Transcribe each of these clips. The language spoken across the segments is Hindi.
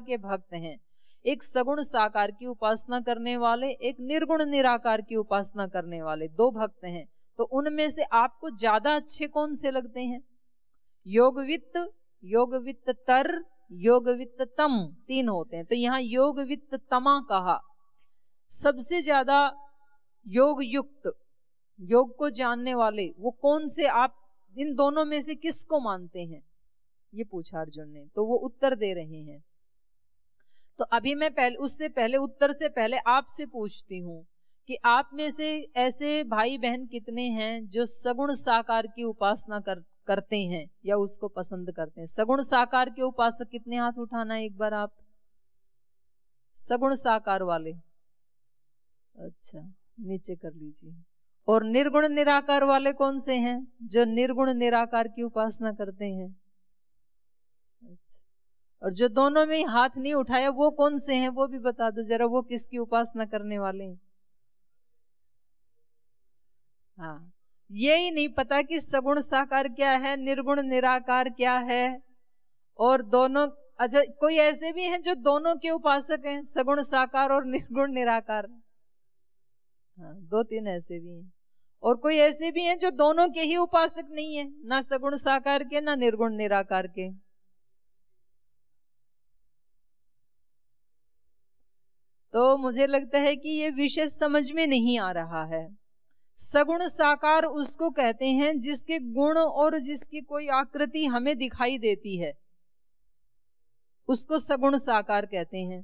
प्रकार के भक्त हैं एक सगुण साकार की उपासना करने वाले एक निर्गुण निराकार की उपासना करने वाले दो भक्त हैं तो उनमें से आपको ज्यादा अच्छे कौन से लगते हैं योगवित्त योगवित्त तर योगवित्त तम तीन होते हैं तो यहाँ योगवित्त तमा कहा सबसे ज्यादा योग युक्त योग को जानने वाले वो कौन से आप इन दोनों में से किसको मानते हैं ये पूछा अर्जुन ने तो वो उत्तर दे रहे हैं तो अभी मैं पहले उससे पहले उत्तर से पहले आपसे पूछती हूँ कि आप में से ऐसे भाई बहन कितने हैं जो सगुण साकार की उपासना कर करते हैं या उसको पसंद करते हैं सगुण साकार के उपासक कितने हाथ उठाना एक बार आप सगुण साकार वाले अच्छा नीचे कर लीजिए और निर्गुण निराकार वाले कौन से हैं जो निर्गुण निराकार की उपासना करते हैं और जो दोनों में हाथ नहीं उठाया वो कौन से हैं वो भी बता दो जरा वो किसकी उपासना करने वाले हैं हाँ ये ही नहीं पता कि सगुण साकार क्या है निर्गुण निराकार क्या है और दोनों अच्छा कोई ऐसे भी हैं जो दोनों के उपासक हैं सगुण साकार और निर्गुण निराकार हाँ दो तीन ऐसे भी हैं और कोई ऐसे भी हैं जो दोनों के ही उपासक नहीं है ना सगुण साकार के ना निर्गुण निराकार के तो मुझे लगता है कि ये विषय समझ में नहीं आ रहा है सगुण साकार उसको कहते हैं जिसके गुण और जिसकी कोई आकृति हमें दिखाई देती है उसको सगुण साकार कहते हैं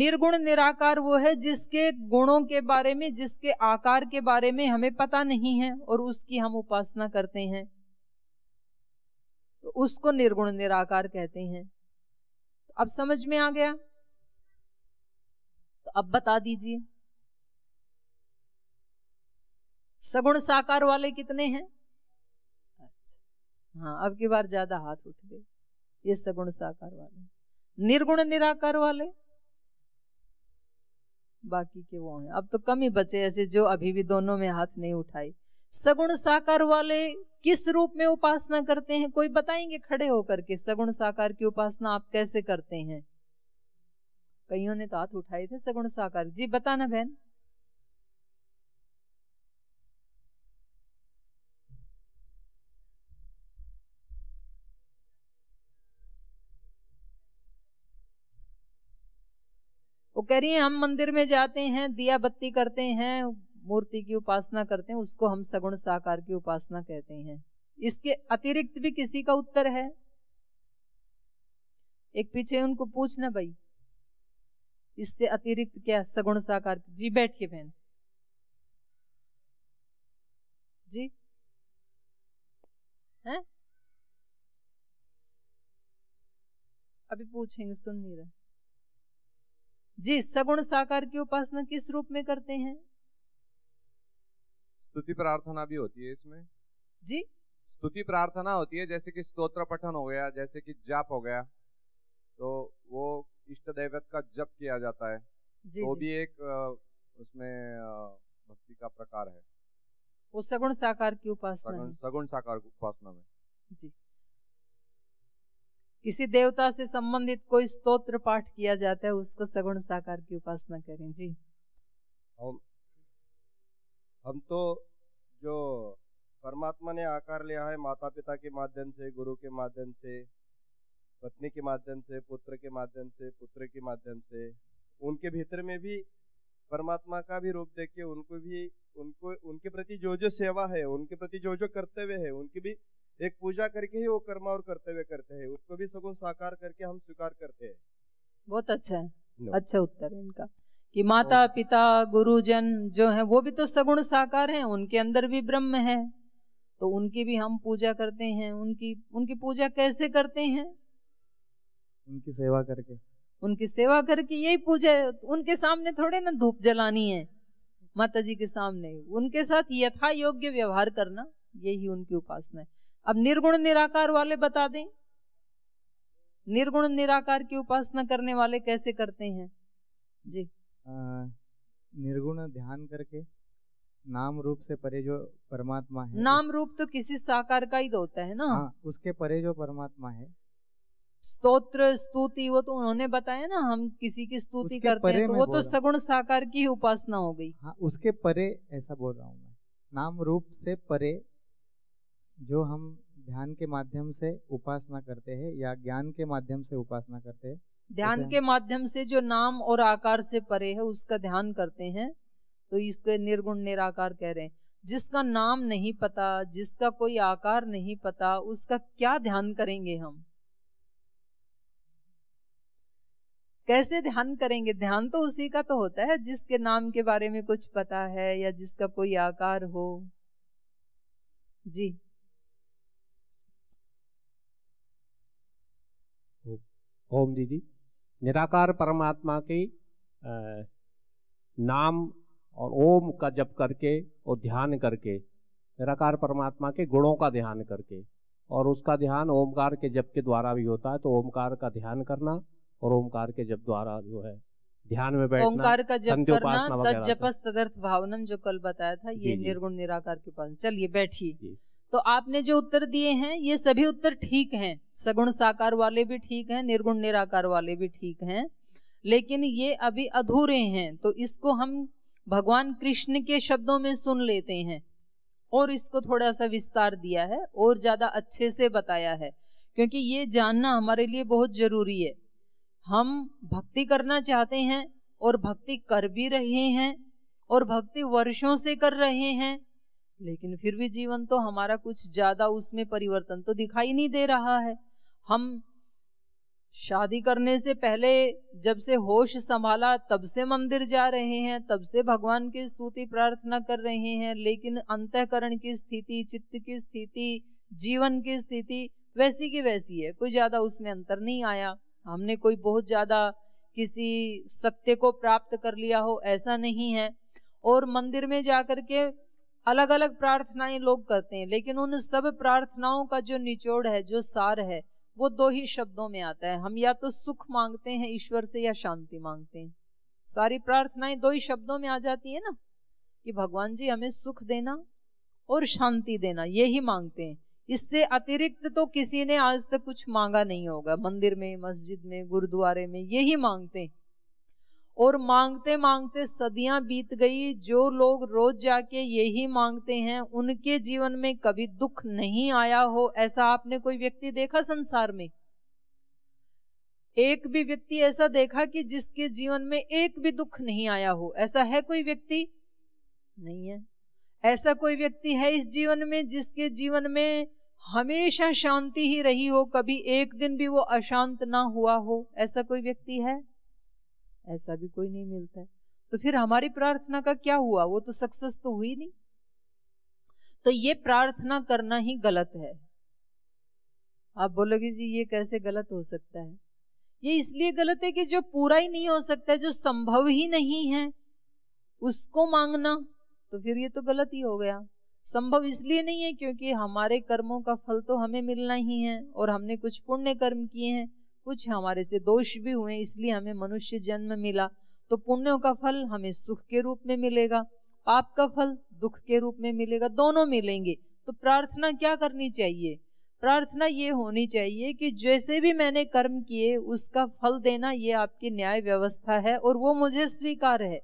निर्गुण निराकार वो है जिसके गुणों के बारे में जिसके आकार के बारे में हमें पता नहीं है और उसकी हम उपासना करते हैं तो उसको निर्गुण निराकार कहते हैं अब समझ में आ गया अब बता दीजिए सगुण साकार वाले कितने हैं अच्छा हाँ अब की बार ज्यादा हाथ उठ गए ये सगुण साकार वाले निर्गुण निराकार वाले बाकी के वो हैं अब तो कम ही बचे ऐसे जो अभी भी दोनों में हाथ नहीं उठाए सगुण साकार वाले किस रूप में उपासना करते हैं कोई बताएंगे खड़े होकर के सगुण साकार की उपासना आप कैसे करते हैं कईयों ने तो हाथ उठाए थे सगुण साकार जी बताना बहन वो कह रही है हम मंदिर में जाते हैं दिया बत्ती करते हैं मूर्ति की उपासना करते हैं उसको हम सगुण साकार की उपासना कहते हैं इसके अतिरिक्त भी किसी का उत्तर है एक पीछे उनको पूछना भाई इससे अतिरिक्त क्या सगुण साकार जी बैठिए बहन जी हैं अभी पूछेंगे सुन नहीं रहे जी सगुण साकार की उपासना किस रूप में करते हैं स्तुति प्रार्थना भी होती है इसमें जी स्तुति प्रार्थना होती है जैसे कि स्तोत्र पठन हो गया जैसे कि जाप हो गया इष्ट दैवत का जप किया जाता है जी, तो जी. भी एक उसमें भक्ति का प्रकार है वो सगुण साकार की उपासना सगुण, साकार की उपासना में जी किसी देवता से संबंधित कोई स्तोत्र पाठ किया जाता है उसको सगुण साकार की उपासना करें जी हम हम तो जो परमात्मा ने आकार लिया है माता पिता के माध्यम से गुरु के माध्यम से पत्नी के माध्यम से पुत्र के माध्यम से पुत्र के माध्यम से उनके भीतर में भी परमात्मा का भी रूप देख के उनको भी उनको उनके प्रति जो जो सेवा है उनके प्रति जो जो कर्तव्य है उनकी भी एक पूजा करके ही वो कर्म और कर्तव्य करते हैं उसको भी सगुन साकार करके हम स्वीकार करते हैं बहुत अच्छा है अच्छा उत्तर है इनका कि माता पिता गुरुजन जो है वो भी तो सगुण साकार हैं उनके अंदर भी ब्रह्म है तो उनकी भी हम पूजा करते हैं उनकी उनकी पूजा कैसे करते हैं उनकी सेवा करके उनकी सेवा करके यही पूजा उनके सामने थोड़े ना धूप जलानी है माता जी के सामने उनके साथ यथा योग्य व्यवहार करना यही उनकी उपासना है अब निर्गुण निराकार वाले बता दें निर्गुण निराकार की उपासना करने वाले कैसे करते हैं जी आ, निर्गुण ध्यान करके नाम रूप से परे जो परमात्मा है नाम रूप तो किसी साकार का ही तो होता है ना आ, हाँ, उसके परे जो परमात्मा है स्तोत्र स्तुति वो तो उन्होंने बताया ना हम किसी की स्तुति करते हैं तो वो तो सगुण साकार की उपासना हो गई हाँ, उसके परे ऐसा बोल रहा हूँ मैं नाम रूप से परे जो हम ध्यान के माध्यम से उपासना करते हैं या ज्ञान के माध्यम से उपासना करते हैं ध्यान के माध्यम से जो नाम और आकार से परे है उसका ध्यान करते हैं तो इसको निर्गुण निराकार कह रहे हैं जिसका नाम नहीं पता जिसका कोई आकार नहीं पता उसका क्या ध्यान करेंगे हम कैसे ध्यान करेंगे ध्यान तो उसी का तो होता है जिसके नाम के बारे में कुछ पता है या जिसका कोई आकार हो जी ओम दीदी निराकार परमात्मा के नाम और ओम का जप करके और ध्यान करके निराकार परमात्मा के गुणों का ध्यान करके और उसका ध्यान ओमकार के जप के द्वारा भी होता है तो ओमकार का ध्यान करना और ओमकार के जब द्वारा जो है ध्यान में बैठना ओंकार का जप करना जपस तदर्थ भावनम जो कल बताया था ये निर्गुण निराकार के उपासना चलिए बैठिए तो आपने जो उत्तर दिए हैं ये सभी उत्तर ठीक हैं सगुण साकार वाले भी ठीक हैं निर्गुण निराकार वाले भी ठीक हैं लेकिन ये अभी अधूरे हैं तो इसको हम भगवान कृष्ण के शब्दों में सुन लेते हैं और इसको थोड़ा सा विस्तार दिया है और ज्यादा अच्छे से बताया है क्योंकि ये जानना हमारे लिए बहुत जरूरी है हम भक्ति करना चाहते हैं और भक्ति कर भी रहे हैं और भक्ति वर्षों से कर रहे हैं लेकिन फिर भी जीवन तो हमारा कुछ ज्यादा उसमें परिवर्तन तो दिखाई नहीं दे रहा है हम शादी करने से पहले जब से होश संभाला तब से मंदिर जा रहे हैं तब से भगवान की स्तुति प्रार्थना कर रहे हैं लेकिन अंतकरण की स्थिति चित्त की स्थिति जीवन की स्थिति वैसी की वैसी है कोई ज्यादा उसमें अंतर नहीं आया हमने कोई बहुत ज्यादा किसी सत्य को प्राप्त कर लिया हो ऐसा नहीं है और मंदिर में जाकर के अलग अलग प्रार्थनाएं लोग करते हैं लेकिन उन सब प्रार्थनाओं का जो निचोड़ है जो सार है वो दो ही शब्दों में आता है हम या तो सुख मांगते हैं ईश्वर से या शांति मांगते हैं सारी प्रार्थनाएं दो ही शब्दों में आ जाती है ना कि भगवान जी हमें सुख देना और शांति देना ये ही मांगते हैं इससे अतिरिक्त तो किसी ने आज तक कुछ मांगा नहीं होगा मंदिर में मस्जिद में गुरुद्वारे में यही मांगते हैं और मांगते मांगते सदियां बीत गई जो लोग रोज जाके यही मांगते हैं उनके जीवन में कभी दुख नहीं आया हो ऐसा आपने कोई व्यक्ति देखा संसार में एक भी व्यक्ति ऐसा देखा कि जिसके जीवन में एक भी दुख नहीं आया हो ऐसा है कोई व्यक्ति नहीं है ऐसा कोई व्यक्ति है इस जीवन में जिसके जीवन में हमेशा शांति ही रही हो कभी एक दिन भी वो अशांत ना हुआ हो ऐसा कोई व्यक्ति है ऐसा भी कोई नहीं मिलता है तो फिर हमारी प्रार्थना का क्या हुआ वो तो सक्सेस तो हुई नहीं तो ये प्रार्थना करना ही गलत है आप बोलोगे जी ये कैसे गलत हो सकता है ये इसलिए गलत है कि जो पूरा ही नहीं हो सकता है जो संभव ही नहीं है उसको मांगना तो फिर ये तो गलत ही हो गया संभव इसलिए नहीं है क्योंकि हमारे कर्मों का फल तो हमें मिलना ही है और हमने कुछ पुण्य कर्म किए हैं कुछ हमारे से दोष भी हुए इसलिए हमें मनुष्य जन्म मिला तो पुण्यों का फल हमें सुख के रूप में मिलेगा पाप का फल दुख के रूप में मिलेगा दोनों मिलेंगे तो प्रार्थना क्या करनी चाहिए प्रार्थना ये होनी चाहिए कि जैसे भी मैंने कर्म किए उसका फल देना ये आपकी न्याय व्यवस्था है और वो मुझे स्वीकार है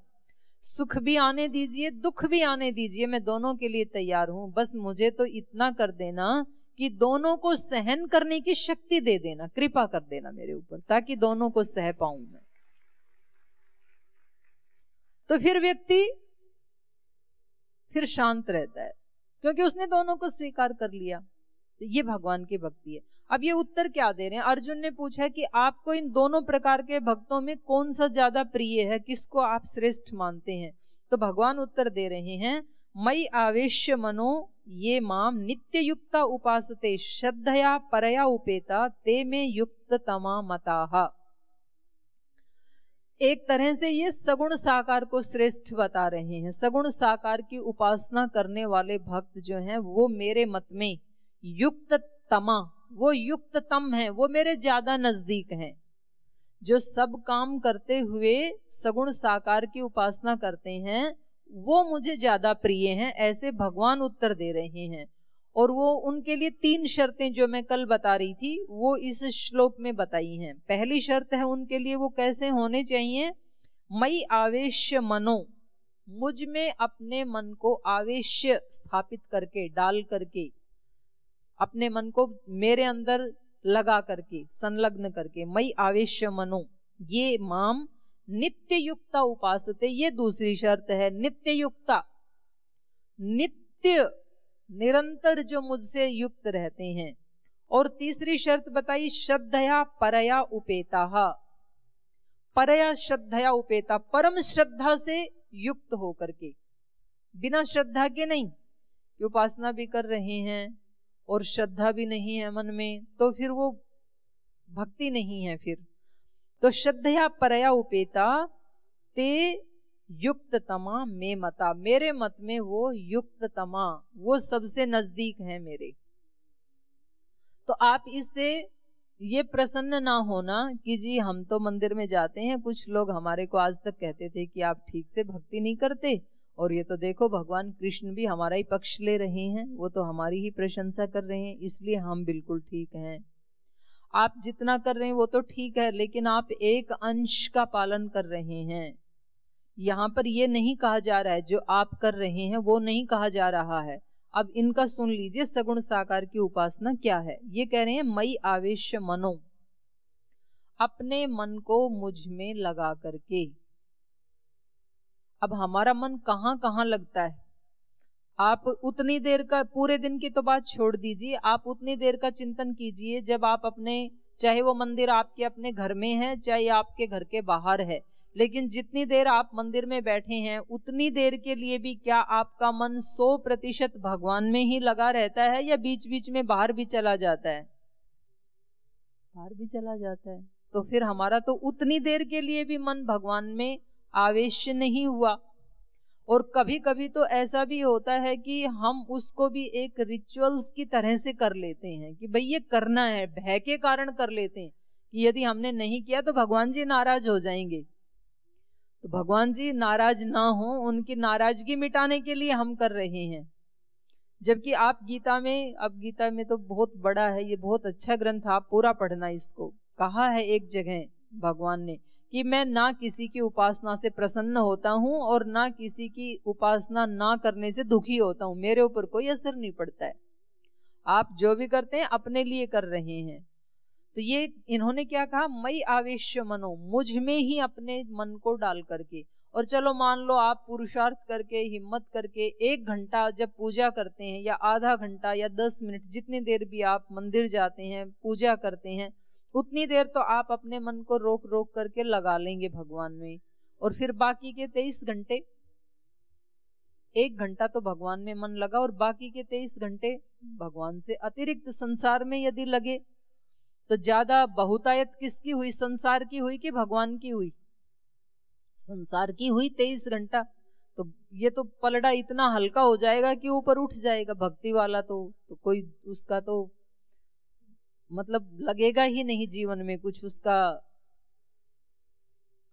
सुख भी आने दीजिए दुख भी आने दीजिए मैं दोनों के लिए तैयार हूं बस मुझे तो इतना कर देना कि दोनों को सहन करने की शक्ति दे देना कृपा कर देना मेरे ऊपर ताकि दोनों को सह पाऊं मैं तो फिर व्यक्ति फिर शांत रहता है क्योंकि उसने दोनों को स्वीकार कर लिया ये भगवान की भक्ति है अब ये उत्तर क्या दे रहे हैं अर्जुन ने पूछा कि आपको इन दोनों प्रकार के भक्तों में कौन सा ज्यादा प्रिय है किसको आप श्रेष्ठ मानते हैं तो भगवान उत्तर दे रहे हैं मई आवेश मनो ये माम नित्य युक्ता उपासते श्रद्धया परया उपेता ते में युक्त तमा मताहा एक तरह से ये सगुण साकार को श्रेष्ठ बता रहे हैं सगुण साकार की उपासना करने वाले भक्त जो हैं वो मेरे मत में युक्त तमा वो युक्त तम है वो मेरे ज्यादा नजदीक है जो सब काम करते हुए सगुण साकार की उपासना करते हैं वो मुझे ज्यादा प्रिय हैं ऐसे भगवान उत्तर दे रहे हैं और वो उनके लिए तीन शर्तें जो मैं कल बता रही थी वो इस श्लोक में बताई हैं पहली शर्त है उनके लिए वो कैसे होने चाहिए मई आवेश मनो मुझ में अपने मन को आवेश स्थापित करके डाल करके अपने मन को मेरे अंदर लगा करके संलग्न करके मई आवेश मनो ये माम नित्य युक्ता उपासते ये दूसरी शर्त है नित्य युक्ता नित्य निरंतर जो मुझसे युक्त रहते हैं और तीसरी शर्त बताई श्रद्धया परया उपेता परया श्रद्धया उपेता परम श्रद्धा से युक्त होकर के बिना श्रद्धा के नहीं उपासना भी कर रहे हैं और श्रद्धा भी नहीं है मन में तो फिर वो भक्ति नहीं है फिर तो श्रद्धया परया उपेता ते युक्त तमा मे मता मेरे मत में वो युक्त तमा वो सबसे नजदीक है मेरे तो आप इससे ये प्रसन्न ना होना कि जी हम तो मंदिर में जाते हैं कुछ लोग हमारे को आज तक कहते थे कि आप ठीक से भक्ति नहीं करते और ये तो देखो भगवान कृष्ण भी हमारा ही पक्ष ले रहे हैं वो तो हमारी ही प्रशंसा कर रहे हैं इसलिए हम बिल्कुल ठीक हैं आप जितना कर रहे हैं वो तो ठीक है लेकिन आप एक अंश का पालन कर रहे हैं यहाँ पर ये नहीं कहा जा रहा है जो आप कर रहे हैं वो नहीं कहा जा रहा है अब इनका सुन लीजिए सगुण साकार की उपासना क्या है ये कह रहे हैं मई आवेश मनो अपने मन को मुझ में लगा करके अब हमारा मन कहाँ कहाँ लगता है आप उतनी देर का पूरे दिन की तो बात छोड़ दीजिए आप उतनी देर का चिंतन कीजिए जब आप अपने चाहे वो मंदिर आपके अपने घर में है चाहे आपके घर के बाहर है लेकिन जितनी देर आप मंदिर में बैठे हैं उतनी देर के लिए भी क्या आपका मन सौ प्रतिशत भगवान में ही लगा रहता है या बीच बीच में बाहर भी चला जाता है बाहर भी चला जाता है तो फिर हमारा तो उतनी देर के लिए भी मन भगवान में आवेश नहीं हुआ और कभी कभी तो ऐसा भी होता है कि हम उसको भी एक रिचुअल्स की तरह से कर लेते हैं कि भाई ये करना है भय के कारण कर लेते हैं कि यदि हमने नहीं किया तो भगवान जी नाराज हो जाएंगे तो भगवान जी नाराज ना हो उनकी नाराजगी मिटाने के लिए हम कर रहे हैं जबकि आप गीता में अब गीता में तो बहुत बड़ा है ये बहुत अच्छा ग्रंथ आप पूरा पढ़ना इसको कहा है एक जगह भगवान ने कि मैं ना किसी की उपासना से प्रसन्न होता हूँ और ना किसी की उपासना ना करने से दुखी होता हूँ मेरे ऊपर कोई असर नहीं पड़ता है आप जो भी करते हैं अपने लिए कर रहे हैं तो ये इन्होंने क्या कहा मई आवेश मनो मुझ में ही अपने मन को डाल करके और चलो मान लो आप पुरुषार्थ करके हिम्मत करके एक घंटा जब पूजा करते हैं या आधा घंटा या दस मिनट जितनी देर भी आप मंदिर जाते हैं पूजा करते हैं उतनी देर तो आप अपने मन को रोक रोक करके लगा लेंगे भगवान में और फिर बाकी के तेईस घंटे एक घंटा तो भगवान में मन लगा और बाकी के तेईस घंटे भगवान से अतिरिक्त संसार में यदि लगे तो ज्यादा बहुतायत किसकी हुई संसार की हुई कि भगवान की हुई संसार की हुई तेईस घंटा तो ये तो पलड़ा इतना हल्का हो जाएगा कि ऊपर उठ जाएगा भक्ति वाला तो, तो कोई उसका तो मतलब लगेगा ही नहीं जीवन में कुछ उसका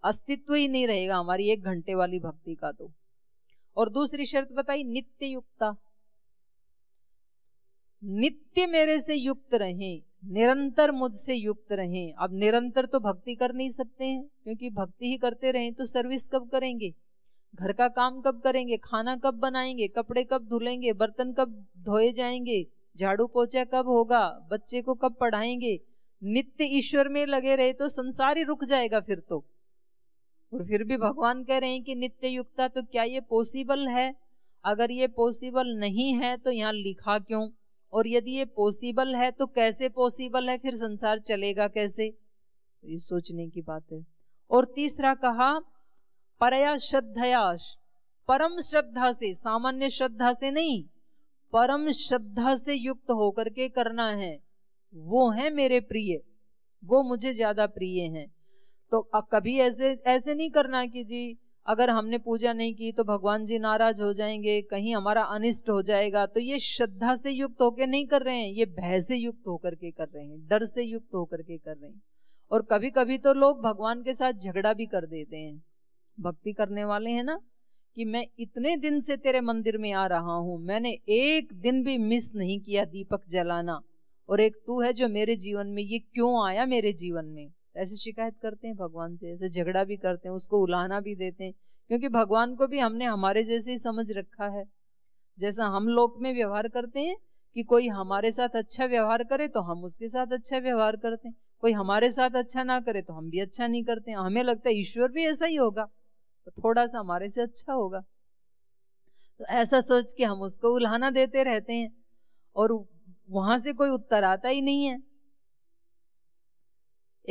अस्तित्व ही नहीं रहेगा हमारी एक घंटे वाली भक्ति का तो और दूसरी शर्त बताई नित्य युक्ता नित्य मेरे से युक्त रहे निरंतर मुझसे युक्त रहे अब निरंतर तो भक्ति कर नहीं सकते हैं क्योंकि भक्ति ही करते रहे तो सर्विस कब करेंगे घर का काम कब करेंगे खाना कब बनाएंगे कपड़े कब धुलेंगे बर्तन कब धोए जाएंगे झाड़ू पोछा कब होगा बच्चे को कब पढ़ाएंगे नित्य ईश्वर में लगे रहे तो संसार ही रुक जाएगा फिर तो और फिर भी भगवान कह रहे हैं कि नित्य युक्ता तो क्या ये पॉसिबल है अगर ये पॉसिबल नहीं है तो यहाँ लिखा क्यों और यदि ये पॉसिबल है तो कैसे पॉसिबल है फिर संसार चलेगा कैसे तो ये सोचने की बात है और तीसरा कहा पर श्रद्धया परम श्रद्धा से सामान्य श्रद्धा से नहीं परम श्रद्धा से युक्त होकर के करना है वो है मेरे प्रिय वो मुझे ज्यादा प्रिय हैं तो कभी ऐसे ऐसे नहीं करना कि जी अगर हमने पूजा नहीं की तो भगवान जी नाराज हो जाएंगे कहीं हमारा अनिष्ट हो जाएगा तो ये श्रद्धा से युक्त होकर नहीं कर रहे हैं ये भय से युक्त होकर के कर रहे हैं डर से युक्त होकर के कर रहे हैं और कभी कभी तो लोग भगवान के साथ झगड़ा भी कर देते हैं भक्ति करने वाले हैं ना कि मैं इतने दिन से तेरे मंदिर में आ रहा हूं मैंने एक दिन भी मिस नहीं किया दीपक जलाना और एक तू है जो मेरे जीवन में ये क्यों आया मेरे जीवन में ऐसे शिकायत करते हैं भगवान से ऐसे झगड़ा भी करते हैं उसको उलाना भी देते हैं क्योंकि भगवान को भी हमने हमारे जैसे ही समझ रखा है जैसा हम लोक में व्यवहार करते हैं कि कोई हमारे साथ अच्छा व्यवहार करे तो हम उसके साथ अच्छा व्यवहार करते हैं कोई हमारे साथ अच्छा ना करे तो हम भी अच्छा नहीं करते हमें लगता है ईश्वर भी ऐसा ही होगा तो थोड़ा सा हमारे से अच्छा होगा तो ऐसा सोच के हम उसको उल्हाना देते रहते हैं और वहां से कोई उत्तर आता ही नहीं है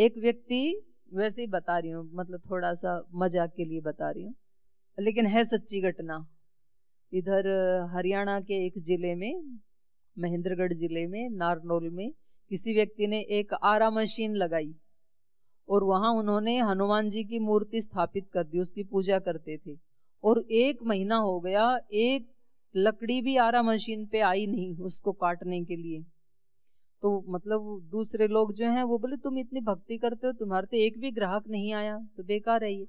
एक व्यक्ति वैसे ही बता रही हूँ मतलब थोड़ा सा मजाक के लिए बता रही हूँ लेकिन है सच्ची घटना इधर हरियाणा के एक जिले में महेंद्रगढ़ जिले में नारनोल में किसी व्यक्ति ने एक आरा मशीन लगाई और वहां उन्होंने हनुमान जी की मूर्ति स्थापित कर दी उसकी पूजा करते थे और एक महीना हो गया एक लकड़ी भी आरा मशीन पे आई नहीं उसको काटने के लिए तो मतलब दूसरे लोग जो हैं वो बोले तुम इतनी भक्ति करते हो तुम्हारे तो एक भी ग्राहक नहीं आया तो बेकार है ये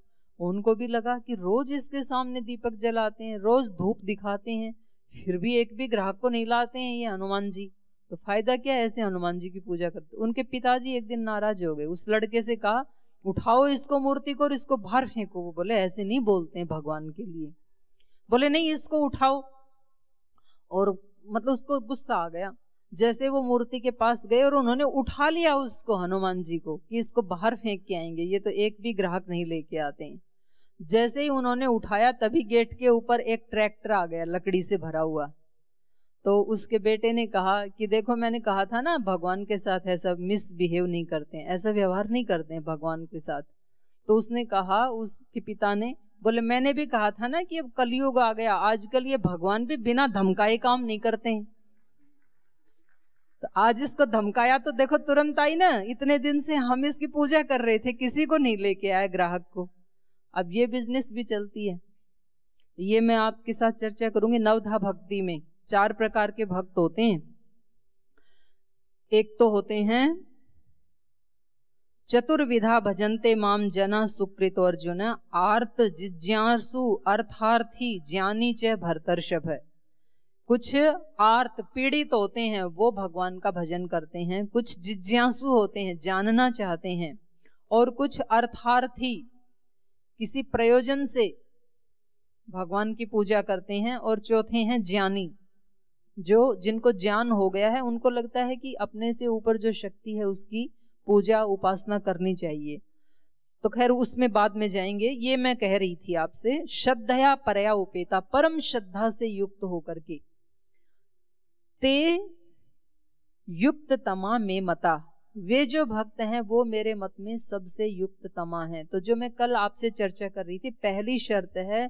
उनको भी लगा कि रोज इसके सामने दीपक जलाते हैं रोज धूप दिखाते हैं फिर भी एक भी ग्राहक को नहीं लाते हैं ये हनुमान जी तो फायदा क्या है ऐसे हनुमान जी की पूजा करते उनके पिताजी एक दिन नाराज हो गए उस लड़के से कहा उठाओ इसको मूर्ति को और इसको बाहर फेंको वो बोले ऐसे नहीं बोलते हैं भगवान के लिए बोले नहीं इसको उठाओ और मतलब उसको गुस्सा आ गया जैसे वो मूर्ति के पास गए और उन्होंने उठा लिया उसको हनुमान जी को कि इसको बाहर फेंक के आएंगे ये तो एक भी ग्राहक नहीं लेके आते हैं जैसे ही उन्होंने उठाया तभी गेट के ऊपर एक ट्रैक्टर आ गया लकड़ी से भरा हुआ तो उसके बेटे ने कहा कि देखो मैंने कहा था ना भगवान के साथ ऐसा मिसबिहेव नहीं करते हैं ऐसा व्यवहार नहीं करते हैं भगवान के साथ तो उसने कहा उसके पिता ने बोले मैंने भी कहा था ना कि अब कलयुग आ गया आजकल ये भगवान भी बिना धमकाए काम नहीं करते हैं तो आज इसको धमकाया तो देखो तुरंत आई ना इतने दिन से हम इसकी पूजा कर रहे थे किसी को नहीं लेके आए ग्राहक को अब ये बिजनेस भी चलती है ये मैं आपके साथ चर्चा करूंगी नवधा भक्ति में चार प्रकार के भक्त होते हैं एक तो होते हैं चतुर्विधा भजन्ते माम जना सुकृत अर्जुन आर्त जिज्ञासु अर्थार्थी ज्ञानी च भरतर्षभ कुछ आर्त पीड़ित होते हैं वो भगवान का भजन करते हैं कुछ जिज्ञासु होते हैं जानना चाहते हैं और कुछ अर्थार्थी किसी प्रयोजन से भगवान की पूजा करते हैं और चौथे हैं ज्ञानी जो जिनको ज्ञान हो गया है उनको लगता है कि अपने से ऊपर जो शक्ति है उसकी पूजा उपासना करनी चाहिए तो खैर उसमें बाद में जाएंगे ये मैं कह रही थी आपसे श्रद्धया परया उपेता परम श्रद्धा से युक्त होकर के ते युक्त तमा में मता वे जो भक्त हैं वो मेरे मत में सबसे युक्त तमा है तो जो मैं कल आपसे चर्चा कर रही थी पहली शर्त है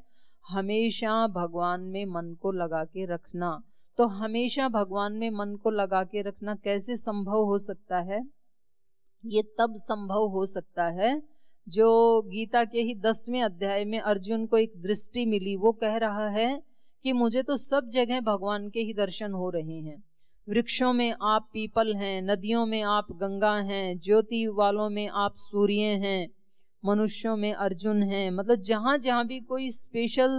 हमेशा भगवान में मन को लगा के रखना तो हमेशा भगवान में मन को लगा के रखना कैसे संभव हो सकता है ये तब संभव हो सकता है जो गीता के ही दसवें अध्याय में अर्जुन को एक दृष्टि मिली वो कह रहा है कि मुझे तो सब जगह भगवान के ही दर्शन हो रहे हैं वृक्षों में आप पीपल हैं नदियों में आप गंगा हैं ज्योति वालों में आप सूर्य हैं मनुष्यों में अर्जुन हैं मतलब जहाँ जहाँ भी कोई स्पेशल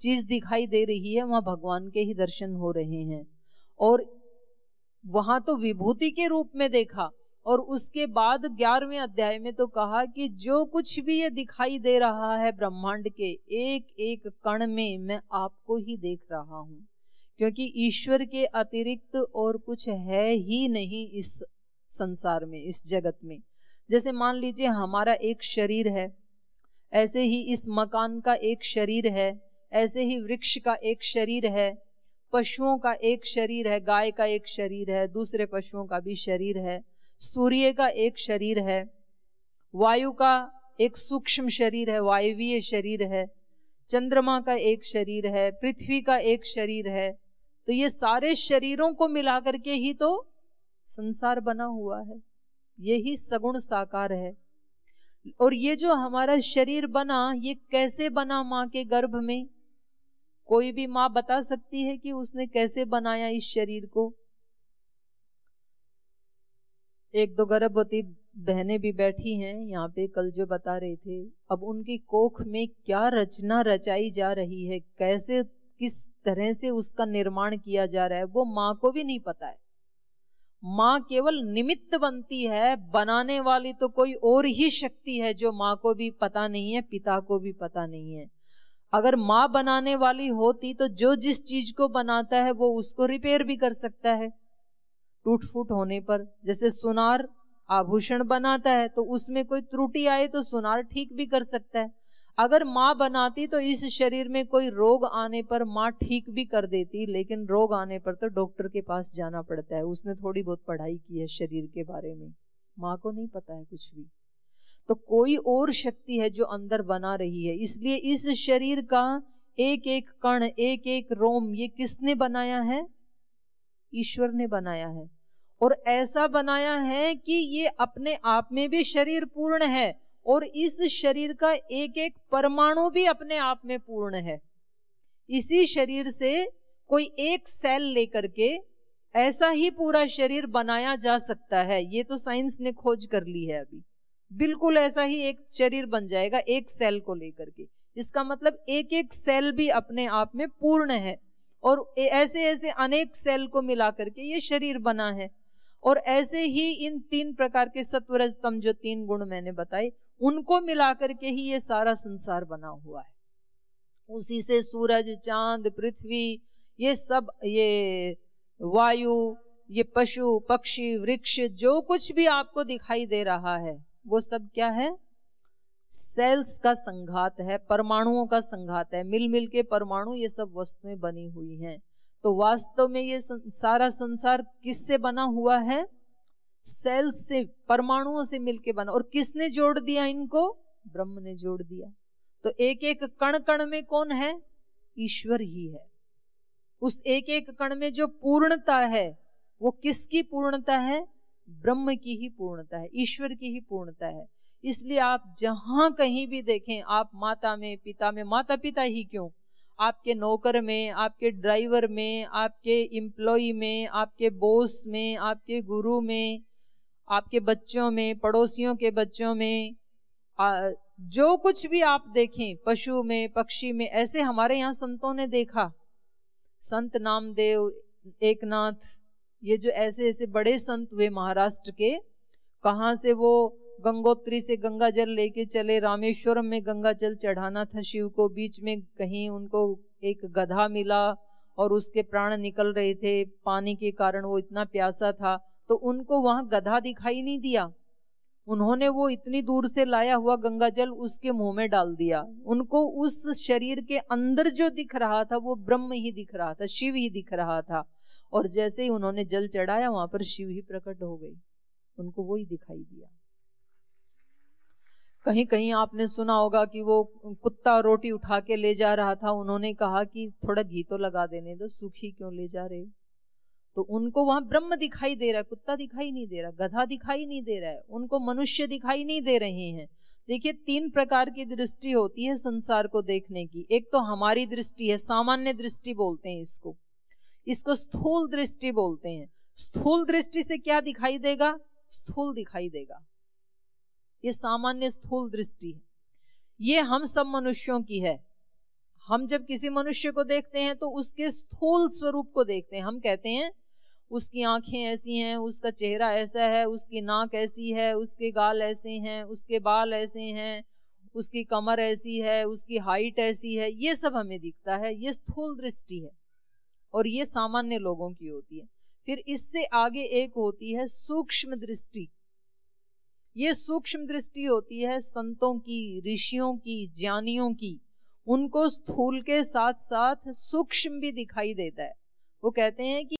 चीज दिखाई दे रही है वहां भगवान के ही दर्शन हो रहे हैं और वहां तो विभूति के रूप में देखा और उसके बाद ग्यारहवें अध्याय में तो कहा कि जो कुछ भी ये दिखाई दे रहा है ब्रह्मांड के एक एक कण में मैं आपको ही देख रहा हूं क्योंकि ईश्वर के अतिरिक्त और कुछ है ही नहीं इस संसार में इस जगत में जैसे मान लीजिए हमारा एक शरीर है ऐसे ही इस मकान का एक शरीर है ऐसे ही वृक्ष का एक शरीर है पशुओं का एक शरीर है गाय का एक शरीर है दूसरे पशुओं का भी शरीर है सूर्य का एक शरीर है वायु का एक सूक्ष्म शरीर है वायवीय शरीर है चंद्रमा का एक शरीर है पृथ्वी का एक शरीर है तो ये सारे शरीरों को मिलाकर के ही तो संसार बना हुआ है यही सगुण साकार है और ये जो हमारा शरीर बना ये कैसे बना माँ के गर्भ में कोई भी माँ बता सकती है कि उसने कैसे बनाया इस शरीर को एक दो गर्भवती बहनें भी बैठी हैं यहाँ पे कल जो बता रहे थे अब उनकी कोख में क्या रचना रचाई जा रही है कैसे किस तरह से उसका निर्माण किया जा रहा है वो माँ को भी नहीं पता है माँ केवल निमित्त बनती है बनाने वाली तो कोई और ही शक्ति है जो माँ को भी पता नहीं है पिता को भी पता नहीं है अगर माँ बनाने वाली होती तो जो जिस चीज को बनाता है वो उसको रिपेयर भी कर सकता है टूट फूट होने पर जैसे सुनार आभूषण बनाता है तो उसमें कोई त्रुटि आए तो सुनार ठीक भी कर सकता है अगर माँ बनाती तो इस शरीर में कोई रोग आने पर माँ ठीक भी कर देती लेकिन रोग आने पर तो डॉक्टर के पास जाना पड़ता है उसने थोड़ी बहुत पढ़ाई की है शरीर के बारे में माँ को नहीं पता है कुछ भी तो कोई और शक्ति है जो अंदर बना रही है इसलिए इस शरीर का एक एक कण एक एक रोम ये किसने बनाया है ईश्वर ने बनाया है और ऐसा बनाया है कि ये अपने आप में भी शरीर पूर्ण है और इस शरीर का एक एक परमाणु भी अपने आप में पूर्ण है इसी शरीर से कोई एक सेल लेकर के ऐसा ही पूरा शरीर बनाया जा सकता है ये तो साइंस ने खोज कर ली है अभी बिल्कुल ऐसा ही एक शरीर बन जाएगा एक सेल को लेकर के इसका मतलब एक एक सेल भी अपने आप में पूर्ण है और ऐसे ऐसे अनेक सेल को मिला करके ये शरीर बना है और ऐसे ही इन तीन प्रकार के सत्वरजतम जो तीन गुण मैंने बताए उनको मिला करके ही ये सारा संसार बना हुआ है उसी से सूरज चांद पृथ्वी ये सब ये वायु ये पशु पक्षी वृक्ष जो कुछ भी आपको दिखाई दे रहा है वो सब क्या है सेल्स का संघात है परमाणुओं का संघात है मिल मिल के परमाणु ये सब वस्तुएं बनी हुई हैं तो वास्तव में ये सारा संसार किससे बना हुआ है सेल्स से परमाणुओं से मिलके बना और किसने जोड़ दिया इनको ब्रह्म ने जोड़ दिया तो एक एक कण कण में कौन है ईश्वर ही है उस एक एक कण में जो पूर्णता है वो किसकी पूर्णता है ब्रह्म की ही पूर्णता है ईश्वर की ही पूर्णता है इसलिए आप जहां कहीं भी देखें आप माता में पिता में माता पिता ही क्यों आपके नौकर में आपके ड्राइवर में आपके एम्प्लॉय में आपके बॉस में आपके गुरु में आपके बच्चों में पड़ोसियों के बच्चों में आ, जो कुछ भी आप देखें पशु में पक्षी में ऐसे हमारे यहाँ संतों ने देखा संत नामदेव एकनाथ ये जो ऐसे ऐसे बड़े संत हुए महाराष्ट्र के कहाँ से वो गंगोत्री से गंगा जल लेके चले रामेश्वरम में गंगा जल चढ़ाना था शिव को बीच में कहीं उनको एक गधा मिला और उसके प्राण निकल रहे थे पानी के कारण वो इतना प्यासा था तो उनको वहां गधा दिखाई नहीं दिया उन्होंने वो इतनी दूर से लाया हुआ गंगा जल उसके मुंह में डाल दिया उनको उस शरीर के अंदर जो दिख रहा था वो ब्रह्म ही दिख रहा था शिव ही दिख रहा था और जैसे ही उन्होंने जल चढ़ाया वहां पर शिव ही प्रकट हो गई उनको वो ही दिखाई दिया कहीं कहीं आपने सुना होगा कि वो कुत्ता रोटी उठा के ले जा रहा था उन्होंने कहा कि थोड़ा घी तो लगा देने दो सूखी क्यों ले जा रहे तो उनको वहां ब्रह्म दिखाई दे रहा है कुत्ता दिखाई नहीं दे रहा गधा दिखाई नहीं दे रहा है उनको मनुष्य दिखाई नहीं दे रहे हैं देखिए तीन प्रकार की दृष्टि होती है संसार को देखने की एक तो हमारी दृष्टि है सामान्य दृष्टि बोलते हैं इसको इसको स्थूल दृष्टि बोलते हैं स्थूल दृष्टि से क्या दिखाई देगा स्थूल दिखाई देगा ये सामान्य स्थूल दृष्टि है ये हम सब मनुष्यों की है हम जब किसी मनुष्य को देखते हैं तो उसके स्थूल स्वरूप को देखते हैं हम कहते हैं उसकी आंखें ऐसी हैं उसका चेहरा ऐसा है उसकी नाक ऐसी है उसके गाल ऐसे हैं उसके बाल ऐसे हैं उसकी कमर ऐसी है उसकी हाइट ऐसी है ये सब हमें दिखता है ये स्थूल दृष्टि है और ये सामान्य लोगों की होती है फिर इससे आगे एक होती है सूक्ष्म दृष्टि ये सूक्ष्म दृष्टि होती है संतों की ऋषियों की ज्ञानियों की उनको स्थूल के साथ साथ सूक्ष्म भी दिखाई देता है वो कहते हैं कि